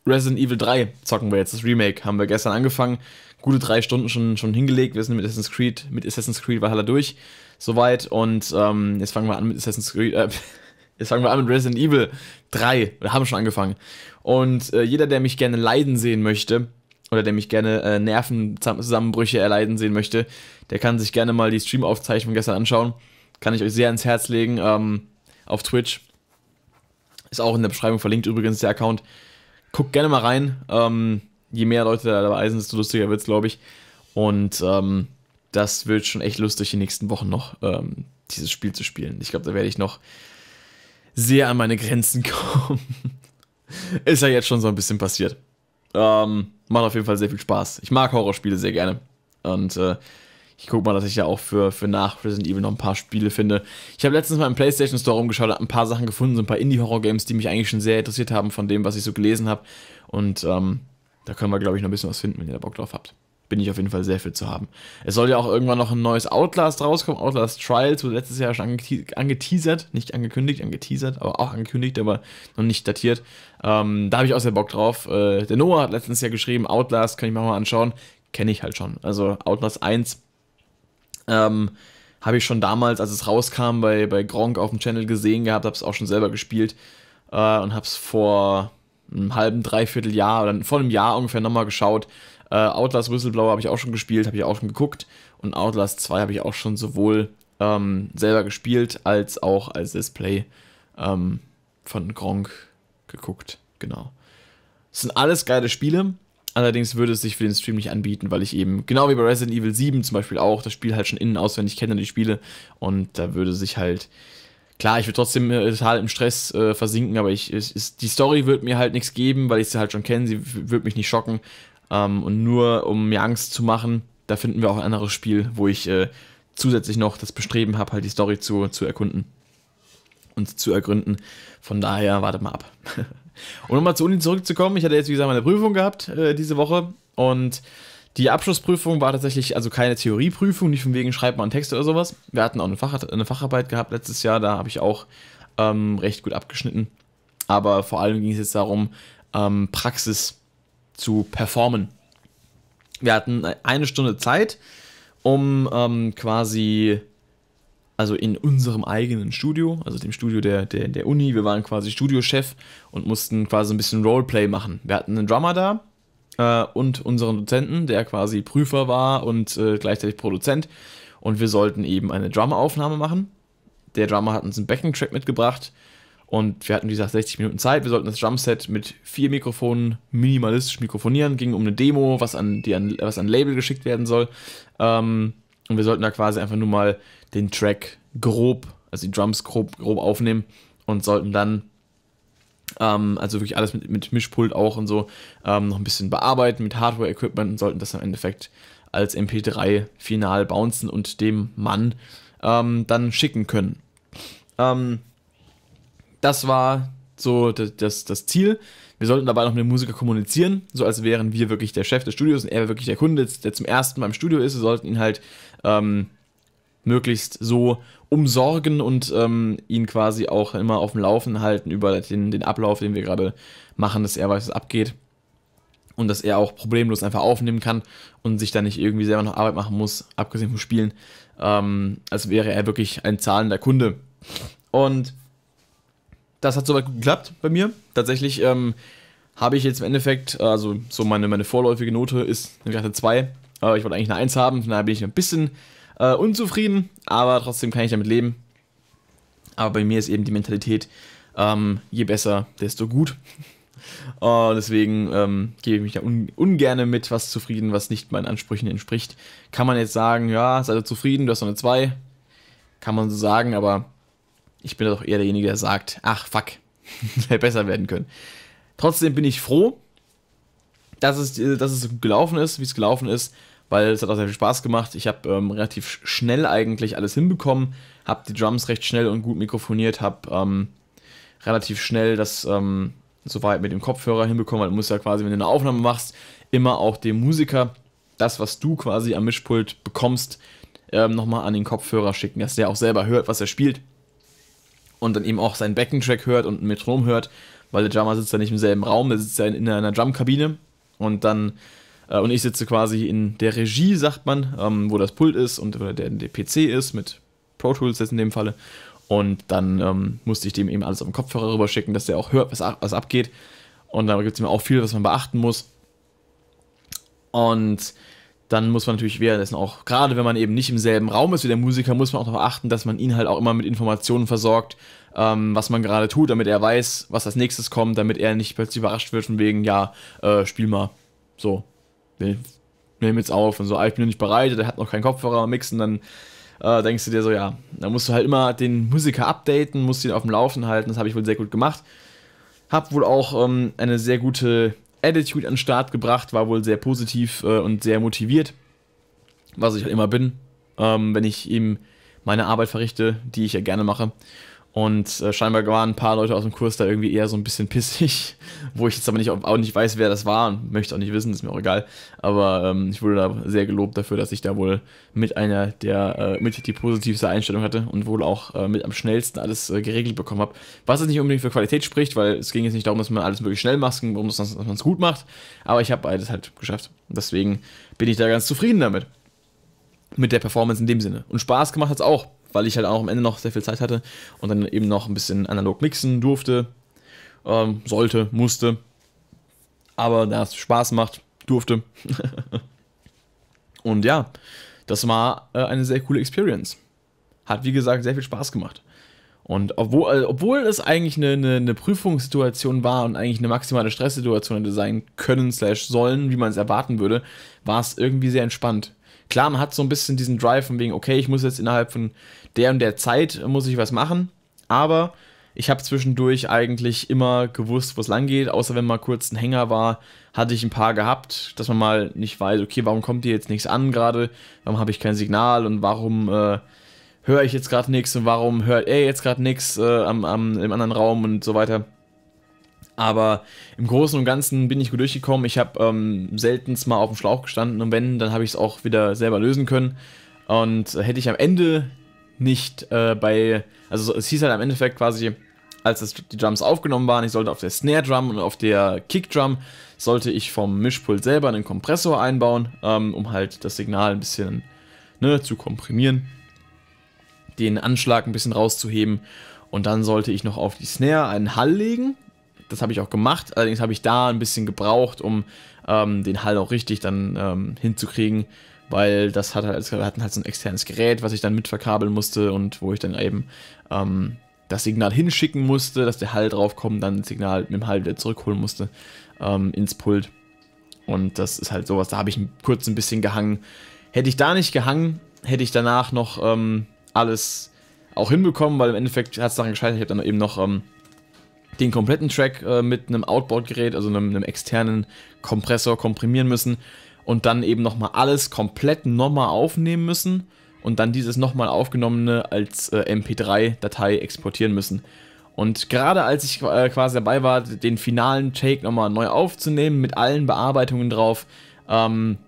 Speaker 1: Resident Evil 3 zocken wir jetzt. Das Remake haben wir gestern angefangen gute drei Stunden schon, schon hingelegt. Wir sind mit Assassin's Creed, mit Assassin's Creed Valhalla durch. Soweit. Und ähm, jetzt fangen wir an mit Assassin's Creed. Äh, jetzt fangen wir an mit Resident Evil 3. Wir haben schon angefangen. Und äh, jeder, der mich gerne leiden sehen möchte, oder der mich gerne äh, Nervenzusammenbrüche erleiden sehen möchte, der kann sich gerne mal die Streamaufzeichnung gestern anschauen. Kann ich euch sehr ans Herz legen ähm, auf Twitch. Ist auch in der Beschreibung verlinkt übrigens der Account. Guckt gerne mal rein. Ähm, je mehr Leute da dabei sind, desto lustiger wird es, glaube ich. Und ähm, das wird schon echt lustig, die nächsten Wochen noch ähm, dieses Spiel zu spielen. Ich glaube, da werde ich noch sehr an meine Grenzen kommen. Ist ja jetzt schon so ein bisschen passiert. Ähm, macht auf jeden Fall sehr viel Spaß. Ich mag Horrorspiele sehr gerne. Und äh, ich gucke mal, dass ich ja auch für, für nach Resident Evil noch ein paar Spiele finde. Ich habe letztens mal im PlayStation Store rumgeschaut, habe ein paar Sachen gefunden, so ein paar Indie-Horror-Games, die mich eigentlich schon sehr interessiert haben von dem, was ich so gelesen habe. Und ähm, da können wir, glaube ich, noch ein bisschen was finden, wenn ihr da Bock drauf habt. Bin ich auf jeden Fall sehr viel zu haben. Es soll ja auch irgendwann noch ein neues Outlast rauskommen. Outlast Trials wurde letztes Jahr schon angeteasert. Nicht angekündigt, angeteasert, aber auch angekündigt, aber noch nicht datiert. Ähm, da habe ich auch sehr Bock drauf. Äh, der Noah hat letztens ja geschrieben, Outlast, kann ich mir mal anschauen. Kenne ich halt schon. Also Outlast 1 ähm, habe ich schon damals, als es rauskam, bei, bei Gronk auf dem Channel gesehen gehabt, habe es auch schon selber gespielt äh, und habe es vor einem halben, dreiviertel Jahr oder vor einem Jahr ungefähr nochmal geschaut. Äh, Outlast Whistleblower habe ich auch schon gespielt, habe ich auch schon geguckt. Und Outlast 2 habe ich auch schon sowohl ähm, selber gespielt als auch als Display ähm, von Gronk geguckt. Genau. Das sind alles geile Spiele. Allerdings würde es sich für den Stream nicht anbieten, weil ich eben, genau wie bei Resident Evil 7 zum Beispiel auch, das Spiel halt schon innen auswendig kenne, die Spiele. Und da würde sich halt Klar, ich würde trotzdem äh, total im Stress äh, versinken, aber ich, ich, ich, die Story wird mir halt nichts geben, weil ich sie halt schon kenne. Sie wird mich nicht schocken. Ähm, und nur um mir Angst zu machen, da finden wir auch ein anderes Spiel, wo ich äh, zusätzlich noch das Bestreben habe, halt die Story zu, zu erkunden und zu ergründen. Von daher, warte mal ab. und um mal zur Uni zurückzukommen, ich hatte jetzt, wie gesagt, meine Prüfung gehabt äh, diese Woche und die Abschlussprüfung war tatsächlich also keine Theorieprüfung, nicht von wegen schreibt man Texte oder sowas. Wir hatten auch eine, Fach, eine Facharbeit gehabt letztes Jahr, da habe ich auch ähm, recht gut abgeschnitten. Aber vor allem ging es jetzt darum, ähm, Praxis zu performen. Wir hatten eine Stunde Zeit, um ähm, quasi, also in unserem eigenen Studio, also dem Studio der, der, der Uni, wir waren quasi Studiochef und mussten quasi ein bisschen Roleplay machen. Wir hatten einen Drummer da, äh, und unseren Dozenten, der quasi Prüfer war und äh, gleichzeitig Produzent. Und wir sollten eben eine Drummeraufnahme machen. Der Drummer hat uns einen Backing-Track mitgebracht. Und wir hatten, wie gesagt, 60 Minuten Zeit. Wir sollten das Drumset mit vier Mikrofonen minimalistisch mikrofonieren. Ging um eine Demo, was an, die an, was an Label geschickt werden soll. Ähm, und wir sollten da quasi einfach nur mal den Track grob, also die Drums grob, grob aufnehmen und sollten dann ähm, also wirklich alles mit, mit, Mischpult auch und so ähm, noch ein bisschen bearbeiten mit Hardware-Equipment und sollten das im Endeffekt als MP3 final bouncen und dem Mann ähm, dann schicken können. Ähm, das war so das, das Ziel. Wir sollten dabei noch mit dem Musiker kommunizieren, so als wären wir wirklich der Chef des Studios und er wirklich der Kunde, der zum ersten Mal im Studio ist. Wir sollten ihn halt ähm, möglichst so umsorgen und ähm, ihn quasi auch immer auf dem Laufen halten über den, den Ablauf, den wir gerade machen, dass er weiß, was abgeht. Und dass er auch problemlos einfach aufnehmen kann und sich dann nicht irgendwie selber noch Arbeit machen muss, abgesehen vom Spielen, ähm, als wäre er wirklich ein zahlender Kunde. Und das hat soweit gut geklappt bei mir. Tatsächlich ähm, habe ich jetzt im Endeffekt, also so meine, meine vorläufige Note ist eine Karte 2. Äh, ich wollte eigentlich eine 1 haben, von daher bin ich ein bisschen äh, unzufrieden, aber trotzdem kann ich damit leben. Aber bei mir ist eben die Mentalität, ähm, je besser, desto gut. Und deswegen ähm, gebe ich mich da un ungern mit was zufrieden, was nicht meinen Ansprüchen entspricht. Kann man jetzt sagen, ja, seid ihr zufrieden, du hast noch eine 2. Kann man so sagen, aber ich bin doch eher derjenige, der sagt, ach fuck, hätte besser werden können. Trotzdem bin ich froh, dass es, dass es gelaufen ist, wie es gelaufen ist weil es hat auch sehr viel Spaß gemacht. Ich habe ähm, relativ schnell eigentlich alles hinbekommen, habe die Drums recht schnell und gut mikrofoniert, habe ähm, relativ schnell das ähm, soweit mit dem Kopfhörer hinbekommen, weil du musst ja quasi, wenn du eine Aufnahme machst, immer auch dem Musiker das, was du quasi am Mischpult bekommst, ähm, nochmal an den Kopfhörer schicken, dass der auch selber hört, was er spielt und dann eben auch seinen Backing-Track hört und ein Metronom hört, weil der Drummer sitzt ja nicht im selben Raum, der sitzt ja in, in einer Drumkabine und dann äh, und ich sitze quasi in der Regie, sagt man, ähm, wo das Pult ist und oder der, der PC ist mit Pro Tools jetzt in dem Falle. Und dann ähm, musste ich dem eben alles auf den Kopfhörer rüberschicken, dass der auch hört, was, was abgeht. Und da gibt es eben auch viel, was man beachten muss. Und dann muss man natürlich währenddessen auch, gerade wenn man eben nicht im selben Raum ist wie der Musiker, muss man auch darauf achten, dass man ihn halt auch immer mit Informationen versorgt, ähm, was man gerade tut, damit er weiß, was als nächstes kommt, damit er nicht plötzlich überrascht wird von wegen, ja, äh, spiel mal. So, nee, nehmen jetzt auf und so, ah, ich bin noch nicht bereit, der hat noch keinen Kopfhörer, am mixen, dann äh, denkst du dir so, ja, dann musst du halt immer den Musiker updaten, musst ihn auf dem Laufen halten, das habe ich wohl sehr gut gemacht. Hab wohl auch ähm, eine sehr gute Attitude an den Start gebracht, war wohl sehr positiv äh, und sehr motiviert, was ich halt immer bin, ähm, wenn ich ihm meine Arbeit verrichte, die ich ja gerne mache. Und äh, scheinbar waren ein paar Leute aus dem Kurs da irgendwie eher so ein bisschen pissig, wo ich jetzt aber nicht, auch nicht weiß, wer das war und möchte auch nicht wissen, ist mir auch egal. Aber ähm, ich wurde da sehr gelobt dafür, dass ich da wohl mit einer der, äh, mit die positivste Einstellung hatte und wohl auch äh, mit am schnellsten alles äh, geregelt bekommen habe. Was jetzt nicht unbedingt für Qualität spricht, weil es ging jetzt nicht darum, dass man alles möglichst schnell macht, sondern dass man es gut macht. Aber ich habe beides halt geschafft. Deswegen bin ich da ganz zufrieden damit. Mit der Performance in dem Sinne. Und Spaß gemacht hat es auch weil ich halt auch am Ende noch sehr viel Zeit hatte und dann eben noch ein bisschen analog mixen durfte, ähm, sollte, musste. Aber da es Spaß macht, durfte. und ja, das war äh, eine sehr coole Experience. Hat wie gesagt sehr viel Spaß gemacht. Und obwohl, äh, obwohl es eigentlich eine, eine, eine, Prüfungssituation war und eigentlich eine maximale Stresssituation hätte sein können, slash sollen, wie man es erwarten würde, war es irgendwie sehr entspannt. Klar, man hat so ein bisschen diesen Drive von wegen, okay, ich muss jetzt innerhalb von der und der Zeit äh, muss ich was machen, aber ich habe zwischendurch eigentlich immer gewusst, wo es lang geht, außer wenn mal kurz ein Hänger war, hatte ich ein paar gehabt, dass man mal nicht weiß, okay, warum kommt hier jetzt nichts an gerade, warum habe ich kein Signal und warum äh, höre ich jetzt gerade nichts und warum hört er jetzt gerade nichts äh, am, am, im anderen Raum und so weiter. Aber im Großen und Ganzen bin ich gut durchgekommen. Ich habe ähm, selten mal auf dem Schlauch gestanden und wenn, dann habe ich es auch wieder selber lösen können. Und hätte ich am Ende nicht äh, bei, also es hieß halt am Endeffekt quasi, als das, die Drums aufgenommen waren, ich sollte auf der Snare Drum und auf der Kick Drum sollte ich vom Mischpult selber einen Kompressor einbauen, ähm, um halt das Signal ein bisschen ne, zu komprimieren, den Anschlag ein bisschen rauszuheben. Und dann sollte ich noch auf die Snare einen Hall legen das habe ich auch gemacht. Allerdings habe ich da ein bisschen gebraucht, um ähm, den Hall auch richtig dann ähm, hinzukriegen, weil das hat halt, wir hatten halt so ein externes Gerät, was ich dann mitverkabeln musste und wo ich dann eben ähm, das Signal hinschicken musste, dass der Hall draufkommt, dann das Signal mit dem Hall wieder zurückholen musste ähm, ins Pult. Und das ist halt sowas, da habe ich kurz ein bisschen gehangen. Hätte ich da nicht gehangen, hätte ich danach noch ähm, alles auch hinbekommen, weil im Endeffekt hat es daran gescheitert, ich habe dann eben noch ähm, den kompletten Track äh, mit einem Outboard-Gerät, also einem, einem, externen Kompressor komprimieren müssen und dann eben nochmal alles komplett nochmal aufnehmen müssen und dann dieses nochmal aufgenommene als äh, MP3-Datei exportieren müssen. Und gerade als ich äh, quasi dabei war, den finalen Take nochmal neu aufzunehmen, mit allen Bearbeitungen drauf, ähm,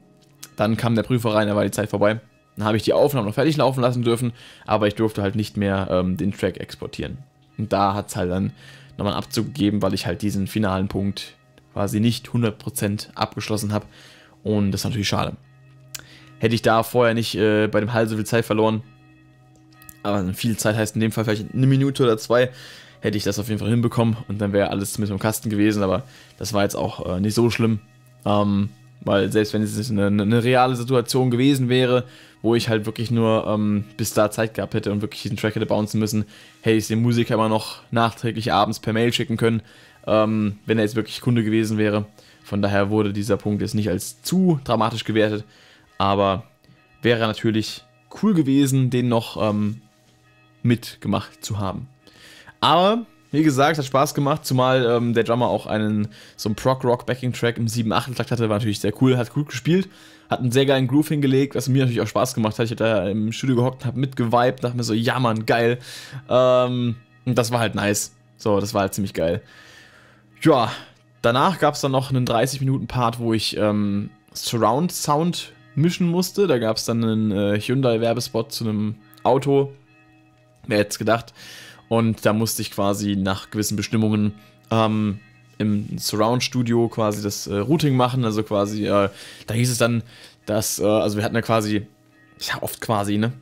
Speaker 1: dann kam der Prüfer rein, da war die Zeit vorbei. Dann habe ich die Aufnahme noch fertig laufen lassen dürfen, aber ich durfte halt nicht mehr ähm, den Track exportieren. Und da hat es halt dann nochmal einen Abzug gegeben, weil ich halt diesen finalen Punkt quasi nicht 100% abgeschlossen habe. Und das ist natürlich schade. Hätte ich da vorher nicht äh, bei dem Hall so viel Zeit verloren, aber viel Zeit heißt in dem Fall vielleicht eine Minute oder zwei, hätte ich das auf jeden Fall hinbekommen und dann wäre alles zumindest im Kasten gewesen, aber das war jetzt auch äh, nicht so schlimm, ähm, weil selbst wenn es eine, eine, reale Situation gewesen wäre wo ich halt wirklich nur ähm, bis da Zeit gehabt hätte und wirklich diesen Track hätte bouncen müssen, hätte ich den Musiker immer noch nachträglich abends per Mail schicken können, ähm, wenn er jetzt wirklich Kunde gewesen wäre. Von daher wurde dieser Punkt jetzt nicht als zu dramatisch gewertet, aber wäre natürlich cool gewesen, den noch ähm, mitgemacht zu haben. Aber wie gesagt, hat Spaß gemacht, zumal ähm, der Drummer auch einen so einen Prog-Rock-Backing-Track im 7 8 takt hatte, war natürlich sehr cool, hat gut gespielt hat einen sehr geilen Groove hingelegt, was mir natürlich auch Spaß gemacht hat. Ich hatte da im Studio gehockt habe mitgevibed, dachte mir so, ja Mann, geil. Ähm, und das war halt nice. So, das war halt ziemlich geil. Ja, danach gab es dann noch einen 30-Minuten-Part, wo ich ähm, Surround-Sound mischen musste. Da gab es dann einen äh, Hyundai-Werbespot zu einem Auto. Wer hätte es gedacht? Und da musste ich quasi nach gewissen Bestimmungen ähm, im Surround-Studio quasi das äh, Routing machen. Also quasi, äh, da hieß es dann, dass, äh, also wir hatten ja quasi, ja oft quasi, ne?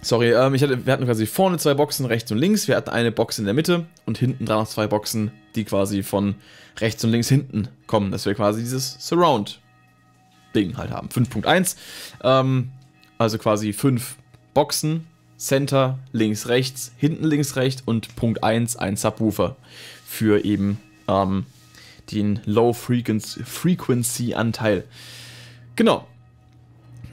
Speaker 1: Sorry, ähm, hatte, wir hatten quasi vorne zwei Boxen, rechts und links. Wir hatten eine Box in der Mitte und hinten dran noch zwei Boxen, die quasi von rechts und links hinten kommen. Dass wir quasi dieses Surround-Ding halt haben. 5.1, ähm, also quasi fünf Boxen Center, links, rechts, hinten, links, rechts und Punkt 1 ein Subwoofer für eben ähm, den Low Frequency Anteil. Genau.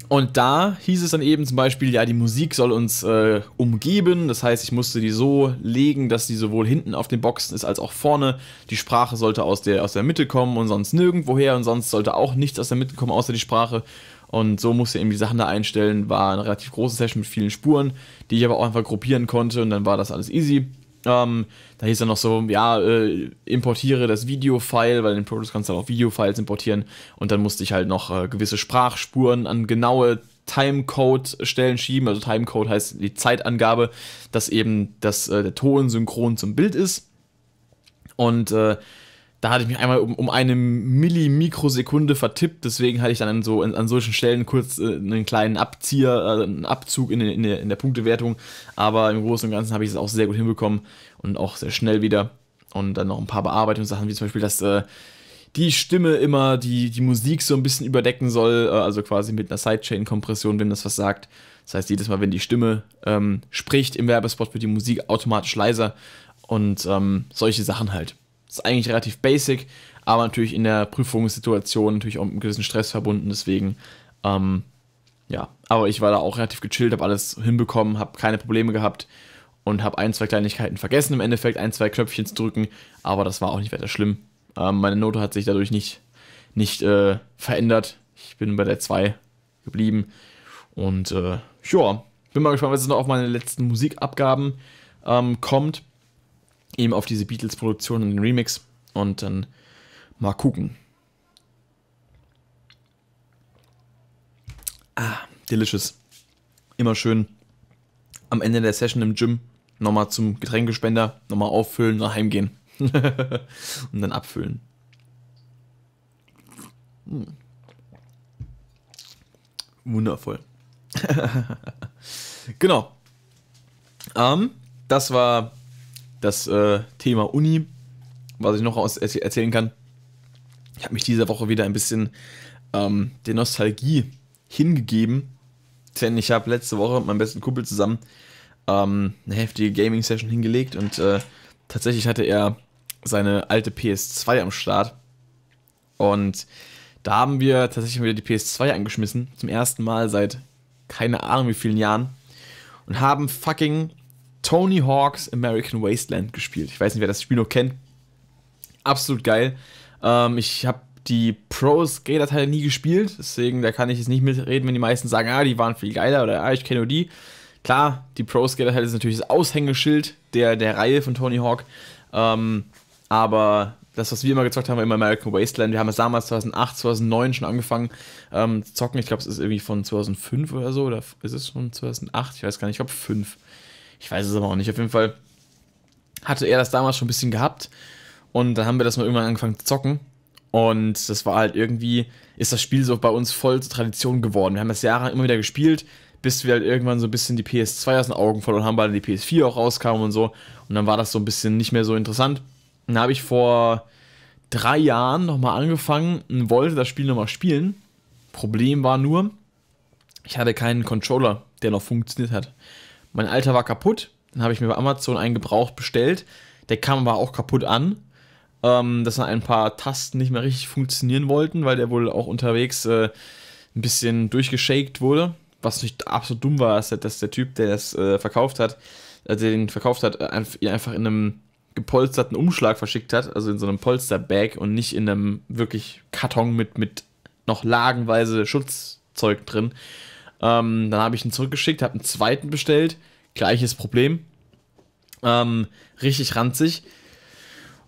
Speaker 1: Und da hieß es dann eben zum Beispiel, ja, die Musik soll uns äh, umgeben. Das heißt, ich musste die so legen, dass die sowohl hinten auf den Boxen ist als auch vorne. Die Sprache sollte aus der, aus der Mitte kommen und sonst nirgendwoher. Und sonst sollte auch nichts aus der Mitte kommen, außer die Sprache. Und so musste ich eben die Sachen da einstellen. War eine relativ große Session mit vielen Spuren, die ich aber auch einfach gruppieren konnte. Und dann war das alles easy. Ähm, da hieß ja noch so, ja, äh, importiere das Videofile, weil in Pro kannst du dann auch Videofiles importieren. Und dann musste ich halt noch äh, gewisse Sprachspuren an genaue Timecode-Stellen schieben. Also Timecode heißt die Zeitangabe, dass eben das, äh, der Ton synchron zum Bild ist. Und äh, da hatte ich mich einmal um, um eine Millimikrosekunde vertippt, deswegen hatte ich dann so, in, an solchen Stellen kurz äh, einen kleinen Abzieher, äh, einen Abzug in, in, der, in der Punktewertung. Aber im Großen und Ganzen habe ich es auch sehr gut hinbekommen und auch sehr schnell wieder. Und dann noch ein paar Bearbeitungssachen, wie zum Beispiel, dass äh, die Stimme immer die, die Musik so ein bisschen überdecken soll, äh, also quasi mit einer Sidechain-Kompression, wenn das was sagt. Das heißt, jedes Mal, wenn die Stimme ähm, spricht im Werbespot, wird die Musik automatisch leiser und ähm, solche Sachen halt ist eigentlich relativ basic, aber natürlich in der Prüfungssituation natürlich auch mit einem gewissen Stress verbunden, deswegen, ähm, ja, aber ich war da auch relativ gechillt, habe alles hinbekommen, habe keine Probleme gehabt und habe ein, zwei Kleinigkeiten vergessen im Endeffekt, ein, zwei Knöpfchen zu drücken, aber das war auch nicht weiter schlimm. Ähm, meine Note hat sich dadurch nicht, nicht äh, verändert. Ich bin bei der 2 geblieben und äh, ja, bin mal gespannt, was jetzt noch auf meine letzten Musikabgaben ähm, kommt eben auf diese Beatles-Produktion und den Remix und dann mal gucken. Ah, delicious. Immer schön am Ende der Session im Gym nochmal zum Getränkespender, nochmal auffüllen, nach heimgehen und dann abfüllen. Hm. Wundervoll. genau. Ähm, das war das äh, Thema Uni, was ich noch aus erzählen kann. Ich habe mich diese Woche wieder ein bisschen ähm, der Nostalgie hingegeben, denn ich habe letzte Woche mit meinem besten Kumpel zusammen ähm, eine heftige Gaming-Session hingelegt und äh, tatsächlich hatte er seine alte PS2 am Start und da haben wir tatsächlich wieder die PS2 angeschmissen, zum ersten Mal seit keine Ahnung wie vielen Jahren und haben fucking Tony Hawk's American Wasteland gespielt. Ich weiß nicht, wer das Spiel noch kennt. Absolut geil. Ähm, ich habe die Pro Skater-Teile nie gespielt, deswegen da kann ich jetzt nicht mitreden, wenn die meisten sagen, ah, die waren viel geiler oder ah, ich kenne nur die. Klar, die Pro Skater-Teile sind natürlich das Aushängeschild der, der Reihe von Tony Hawk. Ähm, aber das, was wir immer gezockt haben, war immer American Wasteland. Wir haben es damals 2008, 2009 schon angefangen ähm, zu zocken. Ich glaube, es ist irgendwie von 2005 oder so, oder ist es schon 2008? Ich weiß gar nicht, ich glaube 5. Ich weiß es aber auch nicht. Auf jeden Fall hatte er das damals schon ein bisschen gehabt. Und dann haben wir das mal irgendwann angefangen zu zocken. Und das war halt irgendwie, ist das Spiel so bei uns voll zur Tradition geworden. Wir haben das jahrelang immer wieder gespielt, bis wir halt irgendwann so ein bisschen die PS2 aus den Augen voll und haben, weil dann die PS4 auch rauskam und so. Und dann war das so ein bisschen nicht mehr so interessant. Dann habe ich vor drei Jahren nochmal angefangen und wollte das Spiel nochmal spielen. Problem war nur, ich hatte keinen Controller, der noch funktioniert hat. Mein alter war kaputt. Dann habe ich mir bei Amazon einen gebraucht bestellt. Der kam aber auch kaputt an. Ähm, dass dann ein paar Tasten nicht mehr richtig funktionieren wollten, weil der wohl auch unterwegs äh, ein bisschen durchgeschakt wurde. Was nicht absolut dumm war, ist, dass der Typ, der das äh, verkauft hat, äh, den verkauft hat, äh, ihn einfach in einem gepolsterten Umschlag verschickt hat, also in so einem Polsterbag und nicht in einem wirklich Karton mit, mit noch lagenweise Schutzzeug drin. Ähm, dann habe ich ihn zurückgeschickt, habe einen zweiten bestellt. Gleiches Problem. Ähm, richtig ranzig.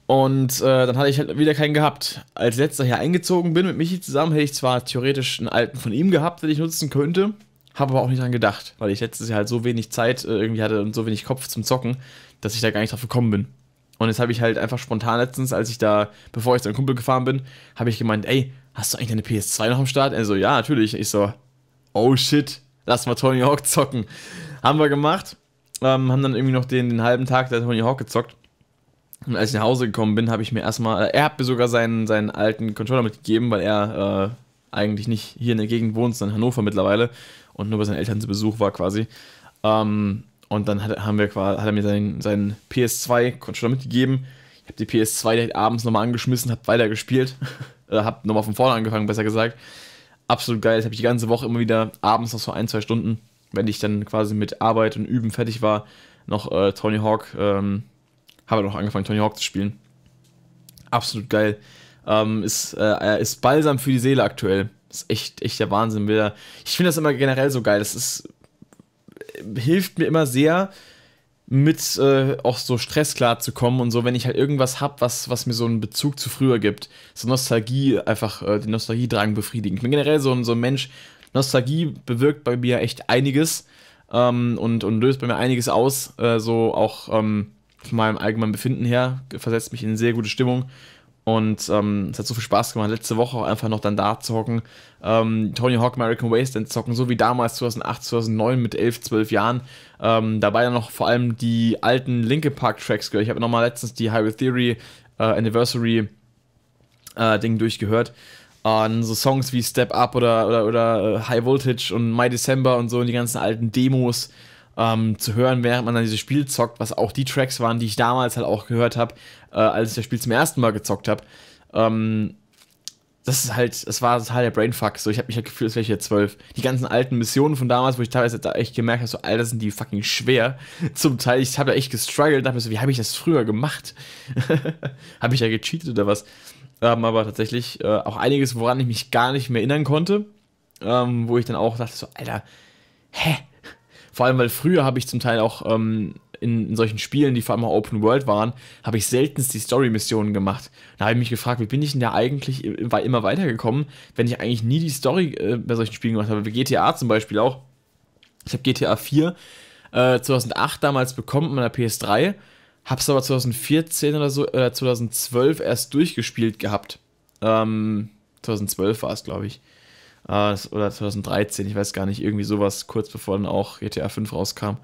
Speaker 1: Und äh, dann hatte ich halt wieder keinen gehabt. Als letzter hier eingezogen bin mit Michi zusammen, hätte ich zwar theoretisch einen alten von ihm gehabt, den ich nutzen könnte, habe aber auch nicht dran gedacht, weil ich letztes Jahr halt so wenig Zeit äh, irgendwie hatte und so wenig Kopf zum Zocken, dass ich da gar nicht drauf gekommen bin. Und jetzt habe ich halt einfach spontan letztens, als ich da, bevor ich zu einem Kumpel gefahren bin, habe ich gemeint, ey, hast du eigentlich deine PS2 noch am Start? Er so, ja, natürlich. Ich so, oh shit, lass mal Tony Hawk zocken. Haben wir gemacht. Ähm, haben dann irgendwie noch den, den halben Tag der Tony Hawk gezockt. Und als ich nach Hause gekommen bin, habe ich mir erstmal, äh, er hat mir sogar seinen, seinen alten Controller mitgegeben, weil er äh, eigentlich nicht hier in der Gegend wohnt, sondern in Hannover mittlerweile und nur bei seinen Eltern zu Besuch war quasi. Ähm, und dann hat, haben wir, hat er mir seinen, seinen PS2-Controller mitgegeben. Ich habe die PS2 direkt abends nochmal angeschmissen, habe weitergespielt. äh, habe nochmal von vorne angefangen, besser gesagt absolut geil. Das habe ich die ganze Woche immer wieder abends noch so ein, zwei Stunden, wenn ich dann quasi mit Arbeit und Üben fertig war, noch äh, Tony Hawk, ähm, habe halt noch angefangen, Tony Hawk zu spielen. Absolut geil. Ähm, ist, äh, äh, ist Balsam für die Seele aktuell. Ist echt, echt der Wahnsinn. Ich finde das immer generell so geil. Das ist, äh, hilft mir immer sehr, mit äh, auch so Stress klarzukommen und so, wenn ich halt irgendwas habe, was, was mir so einen Bezug zu früher gibt. So Nostalgie, einfach äh, den Nostalgiedrang befriedigen. Ich bin generell so, so ein Mensch, Nostalgie bewirkt bei mir echt einiges ähm, und, und löst bei mir einiges aus. Äh, so auch ähm, von meinem allgemeinen Befinden her versetzt mich in eine sehr gute Stimmung. Und ähm, es hat so viel Spaß gemacht, letzte Woche auch einfach noch dann da zocken. Ähm, Tony Hawk American Wasteland zocken, so wie damals 2008, 2009 mit 11, 12 Jahren. Ähm, dabei dann noch vor allem die alten Linke Park Tracks gehört. Ich habe nochmal letztens die Highway Theory äh, Anniversary äh, Ding durchgehört. Und äh, so Songs wie Step Up oder, oder, oder äh, High Voltage und My December und so und die ganzen alten Demos, ähm, zu hören, während man dann dieses Spiel zockt, was auch die Tracks waren, die ich damals halt auch gehört habe, äh, als ich das Spiel zum ersten Mal gezockt habe. Ähm, das ist halt, es war total der Brainfuck. So, ich habe mich halt gefühlt, als wäre ich jetzt zwölf. Die ganzen alten Missionen von damals, wo ich teilweise da echt gemerkt habe, so, Alter, sind die fucking schwer. Zum Teil, ich habe da echt gestruggelt, dachte mir so, wie habe ich das früher gemacht? habe ich ja gecheatet oder was? Ähm, aber tatsächlich äh, auch einiges, woran ich mich gar nicht mehr erinnern konnte, ähm, wo ich dann auch dachte so, Alter, hä? Vor allem, weil früher habe ich zum Teil auch ähm, in, in, solchen Spielen, die vor allem Open World waren, habe ich seltenst die Story-Missionen gemacht. Da habe ich mich gefragt, wie bin ich denn da eigentlich immer weitergekommen, wenn ich eigentlich nie die Story äh, bei solchen Spielen gemacht habe. Wie GTA zum Beispiel auch. Ich habe GTA 4 äh, 2008 damals bekommen mit meiner PS3, habe es aber 2014 oder so, oder äh, 2012 erst durchgespielt gehabt. Ähm, 2012 war es, glaube ich. Ah, das, oder 2013, ich weiß gar nicht, irgendwie sowas, kurz bevor dann auch GTA e 5 rauskam.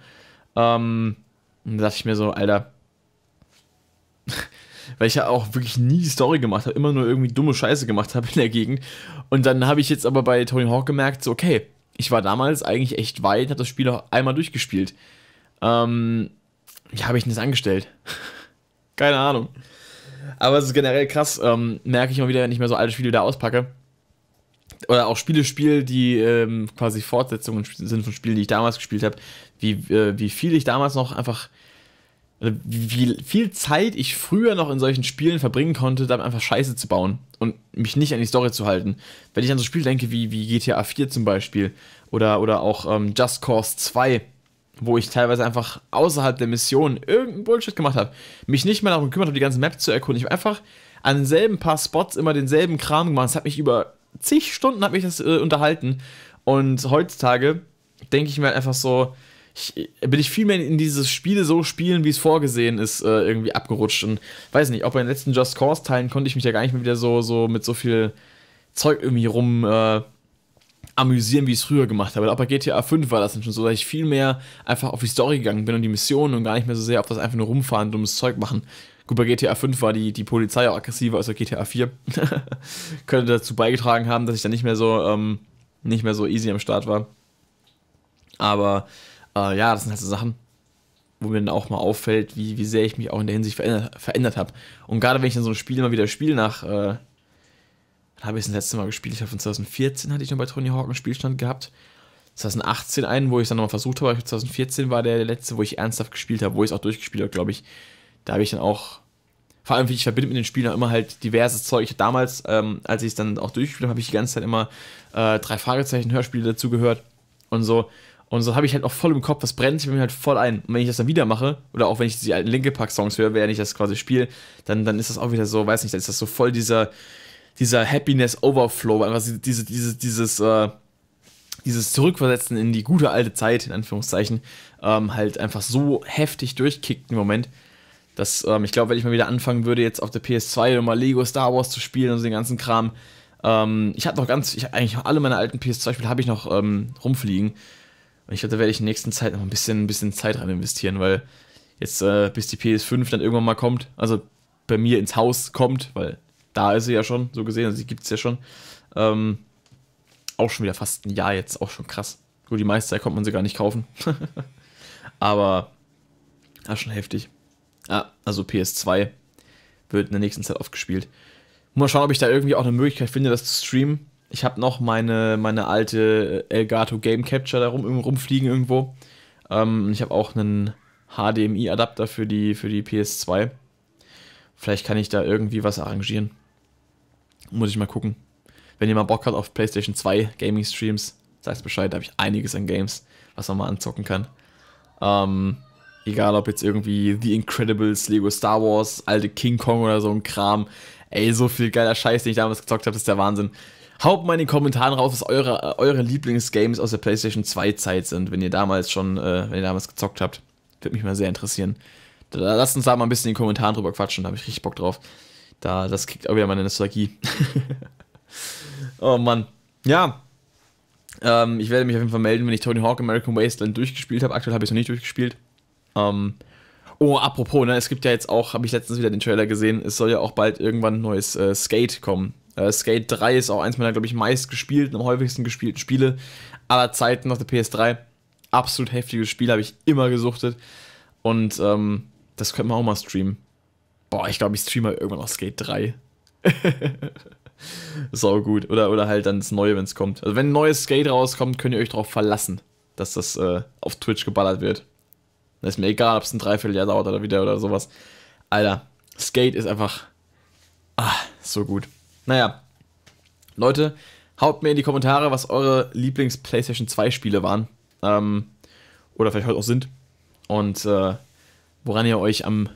Speaker 1: Ähm, da dachte ich mir so, Alter, weil ich ja auch wirklich nie die Story gemacht habe, immer nur irgendwie dumme Scheiße gemacht habe in der Gegend. Und dann habe ich jetzt aber bei Tony Hawk gemerkt, so, okay, ich war damals eigentlich echt weit, habe das Spiel auch einmal durchgespielt. Ähm, wie habe ich denn das angestellt? Keine Ahnung. Aber es ist generell krass, ähm, merke ich mal wieder, wenn ich mir so alte Spiele da auspacke oder auch Spiele spiele, die ähm, quasi Fortsetzungen sind von Spielen, die ich damals gespielt habe, wie, äh, wie viel ich damals noch einfach, also wie viel Zeit ich früher noch in solchen Spielen verbringen konnte, damit einfach Scheiße zu bauen und mich nicht an die Story zu halten. Wenn ich an so Spiele denke wie, wie GTA 4 zum Beispiel oder, oder auch ähm, Just Cause 2, wo ich teilweise einfach außerhalb der Mission irgendeinen Bullshit gemacht habe, mich nicht mehr darum gekümmert habe, die ganze Map zu erkunden. Ich habe einfach an denselben paar Spots immer denselben Kram gemacht. Das hat mich über zig Stunden habe ich das äh, unterhalten. Und heutzutage denke ich mir halt einfach so, ich, bin ich viel mehr in dieses Spiele so spielen, wie es vorgesehen ist, äh, irgendwie abgerutscht. Und weiß nicht, auch bei den letzten Just Cause-Teilen konnte ich mich ja gar nicht mehr wieder so, so mit so viel Zeug irgendwie rum äh, amüsieren, wie ich es früher gemacht habe. Aber bei GTA 5 war das dann schon so, dass ich viel mehr einfach auf die Story gegangen bin und die Missionen und gar nicht mehr so sehr auf das einfach nur rumfahren, dummes Zeug machen. Gut, bei GTA 5 war die, die Polizei auch aggressiver als bei GTA 4. Könnte dazu beigetragen haben, dass ich dann nicht mehr so, ähm, nicht mehr so easy am Start war. Aber äh, ja, das sind halt so Sachen, wo mir dann auch mal auffällt, wie, wie sehr ich mich auch in der Hinsicht verändert, verändert habe. Und gerade wenn ich dann so ein Spiel mal wieder spiele nach, äh, habe ich das letzte Mal gespielt, ich habe von 2014 hatte ich noch bei Tony Hawk einen Spielstand gehabt. 2018 einen, wo ich es dann nochmal versucht habe. 2014 war der letzte, wo ich ernsthaft gespielt habe, wo ich es auch durchgespielt habe, glaube ich da habe ich dann auch, vor allem, wie ich verbinde mit den Spielen, auch immer halt diverses Zeug. damals, ähm, als ich es dann auch durchgespielt habe, habe ich die ganze Zeit immer äh, drei Fragezeichen Hörspiele dazu gehört und so. Und so habe ich halt auch voll im Kopf, was brennt sich mir halt voll ein. Und wenn ich das dann wieder mache, oder auch wenn ich die alten Linke Park Songs höre, während ich das quasi spiele, dann, dann ist das auch wieder so, weiß nicht, dann ist das so voll dieser, dieser Happiness Overflow, einfach diese, diese, dieses, äh, dieses Zurückversetzen in die gute alte Zeit, in Anführungszeichen, ähm, halt einfach so heftig durchkickt im Moment. Das, ähm, ich glaube, wenn ich mal wieder anfangen würde, jetzt auf der PS2 nochmal Lego Star Wars zu spielen und so den ganzen Kram. Ähm, ich habe noch ganz, ich, eigentlich alle meine alten PS2-Spiele habe ich noch ähm, rumfliegen. Und ich glaube, da werde ich in der nächsten Zeit noch ein bisschen, ein bisschen Zeit rein investieren, weil jetzt, äh, bis die PS5 dann irgendwann mal kommt, also bei mir ins Haus kommt, weil da ist sie ja schon, so gesehen, also sie gibt es ja schon. Ähm, auch schon wieder fast ein Jahr jetzt, auch schon krass. Gut, die meiste Zeit konnte man sie gar nicht kaufen. Aber, das ist schon heftig. Ah, also PS2 wird in der nächsten Zeit oft gespielt. Mal schauen, ob ich da irgendwie auch eine Möglichkeit finde, das zu streamen. Ich habe noch meine, meine alte Elgato Game Capture da rum, rumfliegen irgendwo. Ähm, ich habe auch einen HDMI-Adapter für die, für die PS2. Vielleicht kann ich da irgendwie was arrangieren. Muss ich mal gucken. Wenn ihr mal Bock habt auf PlayStation 2 Gaming Streams, sag's Bescheid, da habe ich einiges an Games, was man mal anzocken kann. Ähm, Egal ob jetzt irgendwie The Incredibles, Lego Star Wars, alte King Kong oder so ein Kram. Ey, so viel geiler Scheiß, den ich damals gezockt habe, ist der Wahnsinn. Haut mal in den Kommentaren raus, was eure, eure Lieblingsgames aus der PlayStation 2 Zeit sind, wenn ihr damals schon, äh, wenn ihr damals gezockt habt. Würde mich mal sehr interessieren. Da, da, lasst uns da mal ein bisschen in den Kommentaren drüber quatschen, da habe ich richtig Bock drauf. Da, das kriegt auch wieder meine Nostalgie. oh Mann. Ja. Ähm, ich werde mich auf jeden Fall melden, wenn ich Tony Hawk American Wasteland durchgespielt habe. Aktuell habe ich es noch nicht durchgespielt. Ähm, oh, apropos, ne, es gibt ja jetzt auch, habe ich letztens wieder den Trailer gesehen, es soll ja auch bald irgendwann ein neues äh, Skate kommen. Äh, Skate 3 ist auch eins meiner, glaube ich, meistgespielten, gespielten, am häufigsten gespielten Spiele aller Zeiten auf der PS3. Absolut heftiges Spiel, habe ich immer gesuchtet. Und ähm, das könnte man auch mal streamen. Boah, ich glaube, ich streame halt irgendwann auch Skate 3. Sau gut. Oder, oder halt dann das Neue, wenn es kommt. Also wenn ein neues Skate rauskommt, könnt ihr euch darauf verlassen, dass das äh, auf Twitch geballert wird. Dann ist mir egal, ob es ein Dreivierteljahr dauert oder wieder oder sowas. Alter, Skate ist einfach ah, so gut. Naja, Leute, haut mir in die Kommentare, was eure Lieblings-PlayStation 2-Spiele waren. Ähm, oder vielleicht heute auch sind. Und äh, woran ihr euch am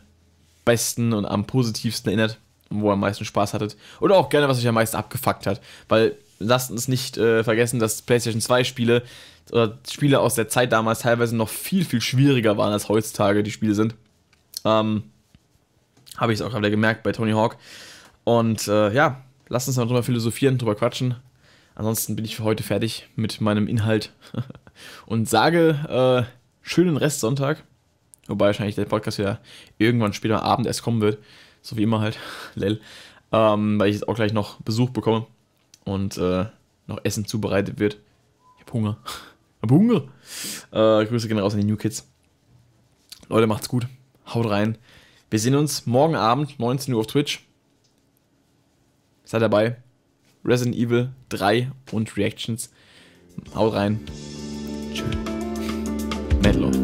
Speaker 1: besten und am positivsten erinnert. Und wo ihr am meisten Spaß hattet. Oder auch gerne, was euch am meisten abgefuckt hat. Weil lasst uns nicht äh, vergessen, dass PlayStation 2 Spiele oder Spiele aus der Zeit damals teilweise noch viel, viel schwieriger waren, als heutzutage die Spiele sind. Ähm, Habe ich es auch gerade gemerkt bei Tony Hawk. Und äh, ja, lasst uns mal drüber philosophieren, drüber quatschen. Ansonsten bin ich für heute fertig mit meinem Inhalt und sage äh, schönen Sonntag. Wobei wahrscheinlich der Podcast ja irgendwann später am Abend erst kommen wird. So wie immer halt, lell. Ähm, weil ich jetzt auch gleich noch Besuch bekomme und äh, noch Essen zubereitet wird. Ich hab Hunger. Ich hab Hunger. Äh, Grüße gehen raus an die New Kids. Leute, macht's gut. Haut rein. Wir sehen uns morgen Abend, 19 Uhr auf Twitch. Seid dabei. Resident Evil 3 und Reactions. Haut rein. Tschüss. Love.